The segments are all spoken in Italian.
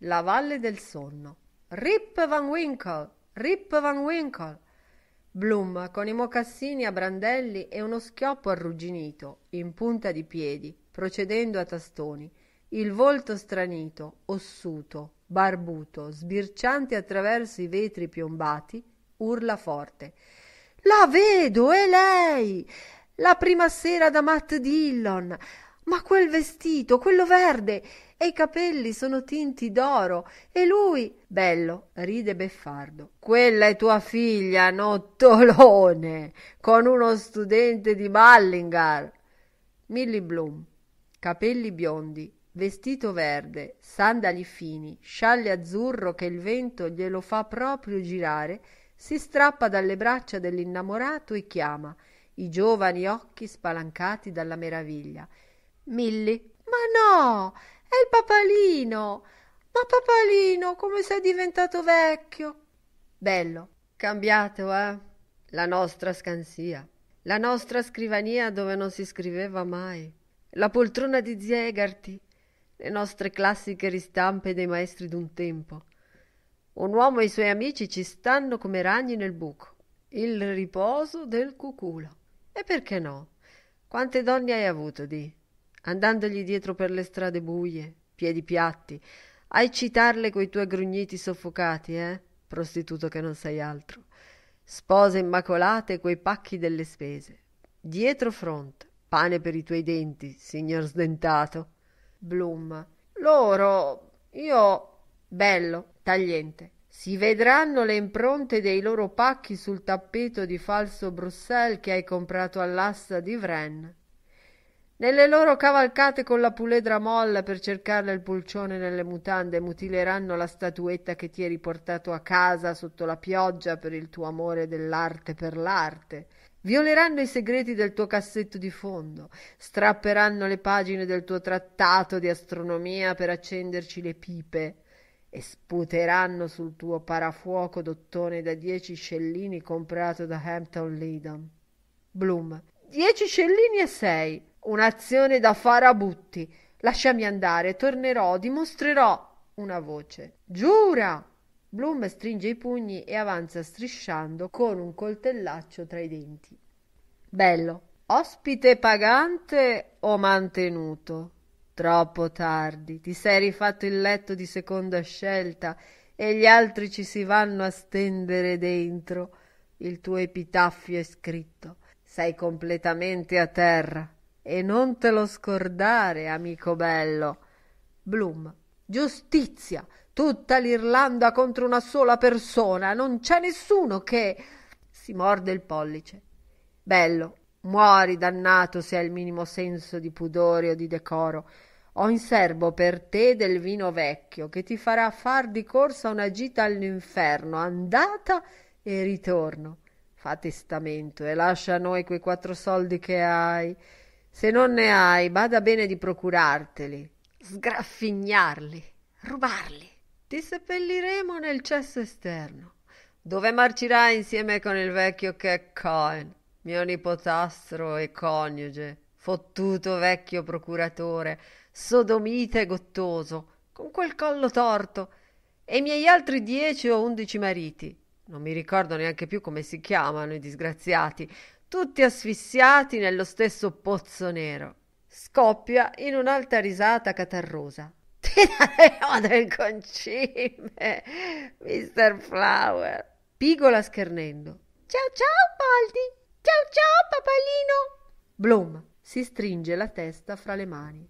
La valle del sonno. Rip Van Winkle, Rip Van Winkle. Bloom, con i mocassini a brandelli e uno schioppo arrugginito, in punta di piedi, procedendo a tastoni, il volto stranito, ossuto, barbuto, sbirciante attraverso i vetri piombati, urla forte. La vedo, è lei! La prima sera da Matt Dillon! Ma quel vestito, quello verde! e i capelli sono tinti d'oro e lui bello ride beffardo quella è tua figlia nottolone con uno studente di ballingar milly bloom capelli biondi vestito verde sandali fini scialle azzurro che il vento glielo fa proprio girare si strappa dalle braccia dell'innamorato e chiama i giovani occhi spalancati dalla meraviglia milly ma no è il papalino. Ma papalino, come sei diventato vecchio? Bello, cambiato, eh? La nostra scansia, la nostra scrivania dove non si scriveva mai, la poltrona di Ziegarti, le nostre classiche ristampe dei maestri d'un tempo. Un uomo e i suoi amici ci stanno come ragni nel buco. Il riposo del cuculo. E perché no? Quante donne hai avuto di? andandogli dietro per le strade buie piedi piatti a eccitarle coi tuoi grugniti soffocati eh prostituto che non sei altro spose immacolate coi pacchi delle spese dietro fronte pane per i tuoi denti signor sdentato Blum loro io bello tagliente si vedranno le impronte dei loro pacchi sul tappeto di falso Bruxelles che hai comprato all'asta di Vren. Nelle loro cavalcate con la puledra molla per cercarle il pulcione nelle mutande mutileranno la statuetta che ti hai riportato a casa sotto la pioggia per il tuo amore dell'arte per l'arte. Violeranno i segreti del tuo cassetto di fondo, strapperanno le pagine del tuo trattato di astronomia per accenderci le pipe e sputeranno sul tuo parafuoco d'ottone da dieci scellini comprato da Hampton Lidham. Bloom. Dieci scellini e sei. Un'azione da farabutti. Lasciami andare, tornerò, dimostrerò una voce. Giura! Bloom stringe i pugni e avanza strisciando con un coltellaccio tra i denti. Bello. Ospite pagante o mantenuto? Troppo tardi, ti sei rifatto il letto di seconda scelta e gli altri ci si vanno a stendere dentro. Il tuo epitaffio è scritto. Sei completamente a terra. E non te lo scordare, amico bello. Bloom. Giustizia. Tutta l'Irlanda contro una sola persona. Non c'è nessuno che... Si morde il pollice. Bello. Muori, dannato, se hai il minimo senso di pudore o di decoro. Ho in serbo per te del vino vecchio che ti farà far di corsa una gita all'inferno, andata e ritorno. Fa testamento e lascia a noi quei quattro soldi che hai. Se non ne hai, bada bene di procurarteli, sgraffignarli, rubarli. Ti seppelliremo nel cesso esterno, dove marcirai insieme con il vecchio che mio nipotastro e coniuge, fottuto vecchio procuratore, sodomite e gottoso, con quel collo torto, e i miei altri dieci o undici mariti. Non mi ricordo neanche più come si chiamano i disgraziati, tutti asfissiati nello stesso pozzo nero. Scoppia in un'alta risata catarrosa. Ti daremo del concime, Mr. Flower. Pigola schernendo. Ciao ciao, Baldi. Ciao ciao, papalino. Blum si stringe la testa fra le mani.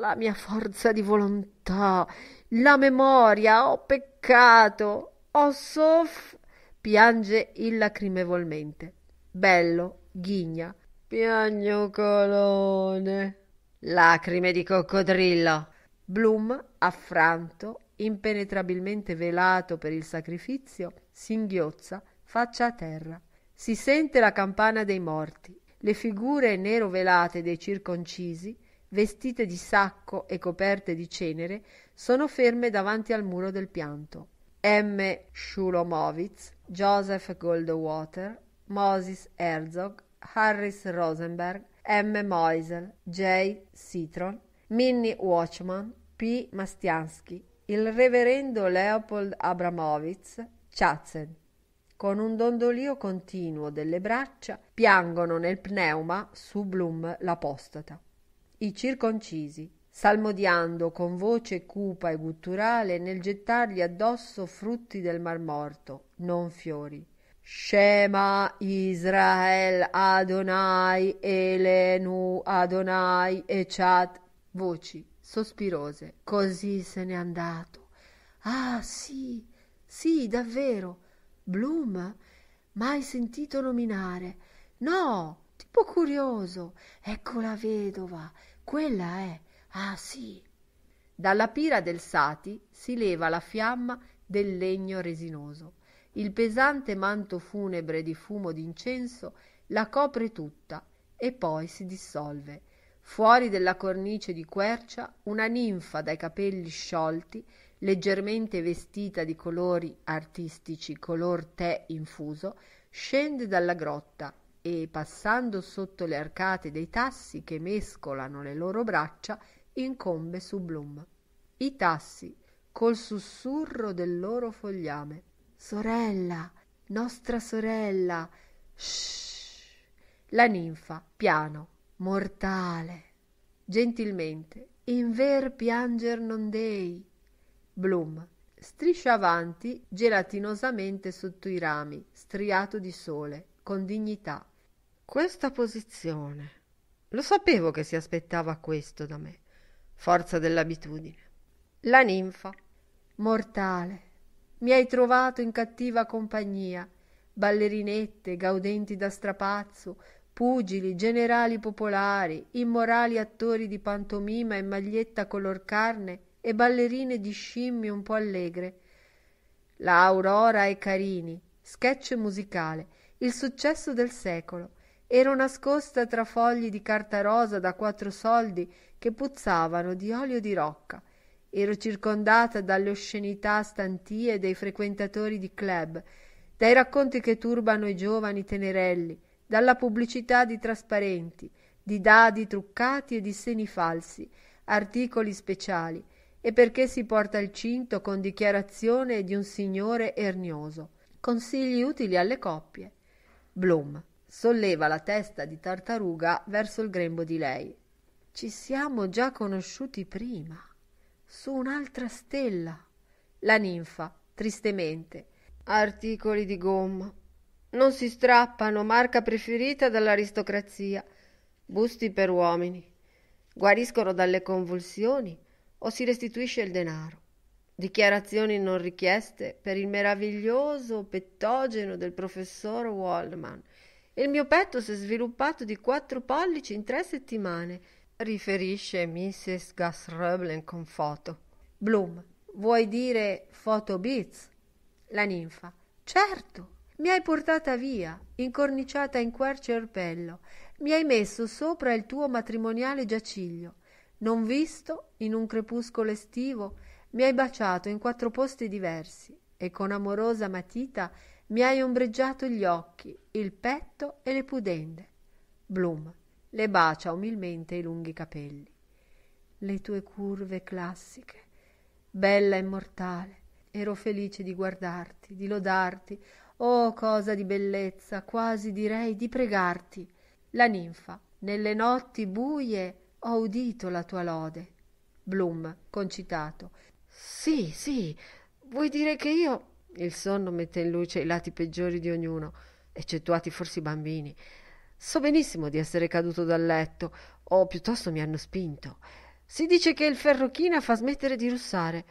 La mia forza di volontà, la memoria, ho peccato, ho soff... piange illacrimevolmente bello, ghigna, piagnucolone, lacrime di coccodrillo. Bloom, affranto, impenetrabilmente velato per il sacrificio, singhiozza, faccia a terra. Si sente la campana dei morti. Le figure nero velate dei circoncisi, vestite di sacco e coperte di cenere, sono ferme davanti al muro del pianto. M. Shulomovitz, Joseph Goldwater, Moses Herzog, Harris Rosenberg, M. Moisel, J. Citron, Minnie Watchman, P. Mastiansky, il reverendo Leopold Abramovitz, Chatzen. Con un dondolio continuo delle braccia piangono nel pneuma su Blum l'apostata. I circoncisi, salmodiando con voce cupa e gutturale nel gettargli addosso frutti del mar morto, non fiori. Shema Israel Adonai Elenu Adonai Echat. Voci sospirose. Così se n'è andato. Ah sì, sì, davvero. Bloom? Mai sentito nominare. No, tipo curioso. Ecco la vedova. Quella è. Ah sì. Dalla pira del Sati si leva la fiamma del legno resinoso il pesante manto funebre di fumo d'incenso la copre tutta e poi si dissolve fuori della cornice di quercia una ninfa dai capelli sciolti leggermente vestita di colori artistici color tè infuso scende dalla grotta e passando sotto le arcate dei tassi che mescolano le loro braccia incombe su Blum i tassi col sussurro del loro fogliame sorella nostra sorella ssss la ninfa piano mortale gentilmente inver pianger non dei blum striscia avanti gelatinosamente sotto i rami striato di sole con dignità questa posizione lo sapevo che si aspettava questo da me forza dell'abitudine la ninfa mortale mi hai trovato in cattiva compagnia ballerinette gaudenti da strapazzo pugili generali popolari immorali attori di pantomima e maglietta color carne e ballerine di scimmie un po allegre la aurora e carini sketch musicale il successo del secolo ero nascosta tra fogli di carta rosa da quattro soldi che puzzavano di olio di rocca Ero circondata dalle oscenità stantie dei frequentatori di club, dai racconti che turbano i giovani tenerelli, dalla pubblicità di trasparenti, di dadi truccati e di seni falsi, articoli speciali, e perché si porta il cinto con dichiarazione di un signore ernioso. Consigli utili alle coppie. Blum solleva la testa di tartaruga verso il grembo di lei. Ci siamo già conosciuti prima su un'altra stella. La ninfa, tristemente. Articoli di gomma. Non si strappano, marca preferita dall'aristocrazia. Busti per uomini. Guariscono dalle convulsioni o si restituisce il denaro. Dichiarazioni non richieste per il meraviglioso pettogeno del professor Waldman. Il mio petto si è sviluppato di quattro pollici in tre settimane riferisce Mrs. Gasröblen con foto. Bloom, vuoi dire foto Beats? La ninfa. Certo, mi hai portata via, incorniciata in querce e orpello. Mi hai messo sopra il tuo matrimoniale giaciglio. Non visto, in un crepuscolo estivo, mi hai baciato in quattro posti diversi e con amorosa matita mi hai ombreggiato gli occhi, il petto e le pudende. Bloom le bacia umilmente i lunghi capelli. Le tue curve classiche, bella immortale, ero felice di guardarti, di lodarti, oh cosa di bellezza, quasi direi di pregarti. La ninfa, nelle notti buie ho udito la tua lode. Bloom, concitato. Sì, sì, vuoi dire che io... Il sonno mette in luce i lati peggiori di ognuno, eccettuati forse i bambini. So benissimo di essere caduto dal letto, o piuttosto mi hanno spinto. Si dice che il ferrochina fa smettere di russare.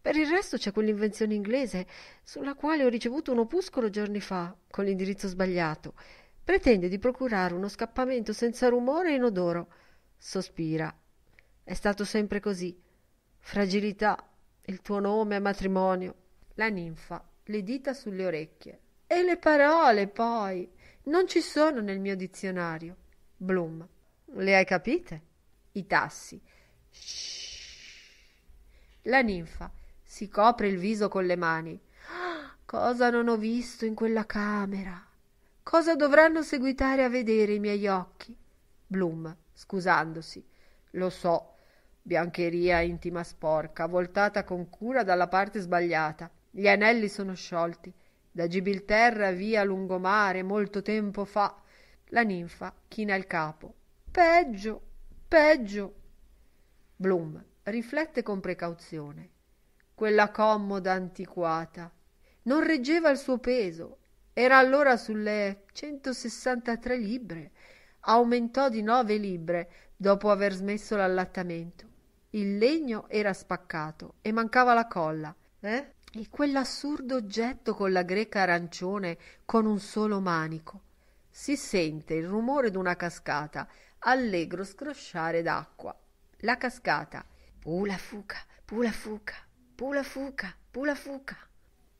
Per il resto c'è quell'invenzione inglese sulla quale ho ricevuto un opuscolo giorni fa, con l'indirizzo sbagliato. Pretende di procurare uno scappamento senza rumore e inodoro. Sospira. È stato sempre così. Fragilità, il tuo nome è matrimonio. La ninfa, le dita sulle orecchie. E le parole, poi. Non ci sono nel mio dizionario. Blum. Le hai capite? I tassi. Shhh. La ninfa si copre il viso con le mani. Ah, cosa non ho visto in quella camera? Cosa dovranno seguitare a vedere i miei occhi? Blum, scusandosi. Lo so. Biancheria intima sporca, voltata con cura dalla parte sbagliata. Gli anelli sono sciolti da gibilterra via lungomare molto tempo fa la ninfa china il capo peggio peggio blum riflette con precauzione quella commoda antiquata non reggeva il suo peso era allora sulle 163 libbre aumentò di 9 libbre dopo aver smesso l'allattamento il legno era spaccato e mancava la colla eh? e quell'assurdo oggetto con la greca arancione con un solo manico si sente il rumore d'una cascata allegro scrosciare d'acqua la cascata pula fuca pula fuca pula fuca pula fuca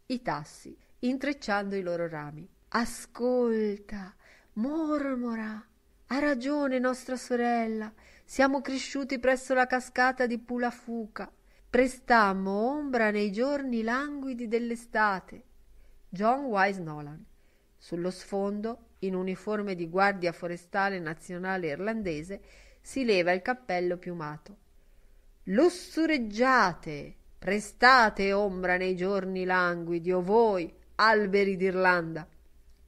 i tassi intrecciando i loro rami ascolta mormora ha ragione nostra sorella siamo cresciuti presso la cascata di pula fuca Prestammo ombra nei giorni languidi dell'estate. John Wise Nolan. Sullo sfondo, in uniforme di guardia forestale nazionale irlandese, si leva il cappello piumato. Lussureggiate, prestate ombra nei giorni languidi, o voi, alberi d'Irlanda.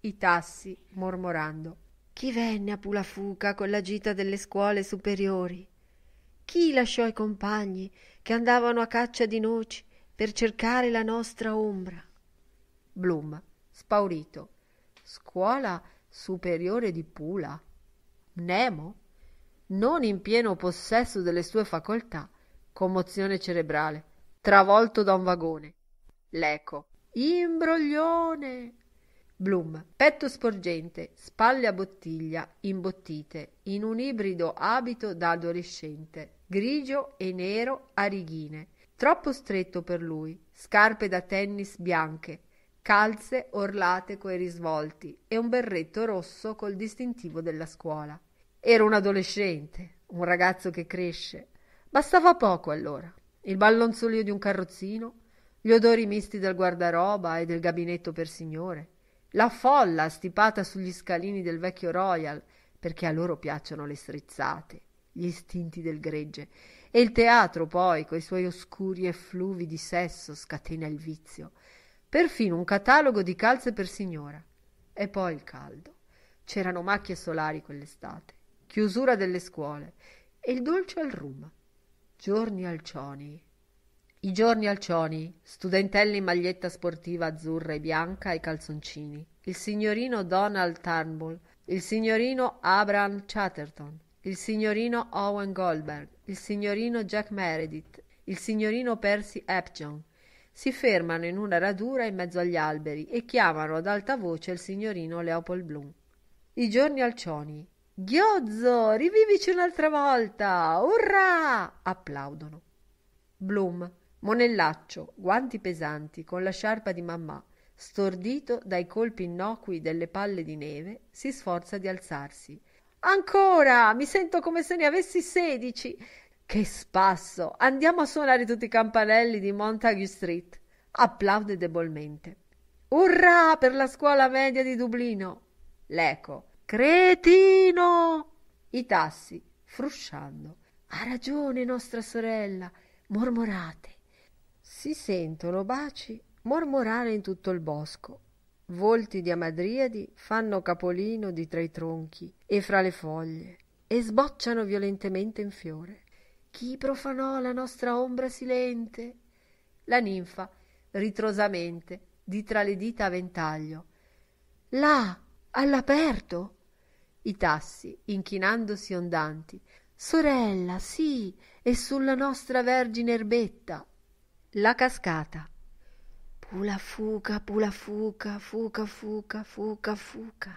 I tassi mormorando. Chi venne a Pulafuca con la gita delle scuole superiori? chi lasciò i compagni che andavano a caccia di noci per cercare la nostra ombra? Blum, spaurito. Scuola superiore di Pula. Nemo, non in pieno possesso delle sue facoltà, commozione cerebrale, travolto da un vagone. L'eco. Imbroglione. Blum, petto sporgente, spalle a bottiglia, imbottite, in un ibrido abito da adolescente grigio e nero a righine, troppo stretto per lui, scarpe da tennis bianche, calze orlate coi risvolti e un berretto rosso col distintivo della scuola. Era un adolescente, un ragazzo che cresce. Bastava poco allora. Il ballonzolio di un carrozzino, gli odori misti del guardaroba e del gabinetto per signore, la folla stipata sugli scalini del vecchio Royal, perché a loro piacciono le strizzate, gli istinti del gregge e il teatro poi coi suoi oscuri effluvi di sesso scatena il vizio perfino un catalogo di calze per signora e poi il caldo c'erano macchie solari quell'estate chiusura delle scuole e il dolce al rum giorni alcioni i giorni alcioni Studentelli in maglietta sportiva azzurra e bianca e calzoncini il signorino donald turnbull il signorino abraham chatterton il signorino Owen Goldberg, il signorino Jack Meredith, il signorino Percy Epjon. Si fermano in una radura in mezzo agli alberi e chiamano ad alta voce il signorino Leopold Bloom. I giorni alcioni. Ghiozzo, rivivici un'altra volta! Urrà! applaudono. Bloom, monellaccio, guanti pesanti, con la sciarpa di mammà, stordito dai colpi innocui delle palle di neve, si sforza di alzarsi Ancora, mi sento come se ne avessi sedici. Che spasso! Andiamo a suonare tutti i campanelli di Montague Street. Applaude debolmente. Urrà per la scuola media di Dublino. L'eco. Cretino! I tassi, frusciando. Ha ragione nostra sorella. Mormorate. Si sentono baci mormorare in tutto il bosco volti di amadriadi fanno capolino di tra i tronchi e fra le foglie e sbocciano violentemente in fiore. Chi profanò la nostra ombra silente? La ninfa, ritrosamente, di tra le dita a ventaglio. Là, all'aperto! I tassi, inchinandosi ondanti. Sorella, sì, e sulla nostra vergine erbetta. La cascata. Pula fuga, pula fuga, fuga, fuga, fuga, fuga.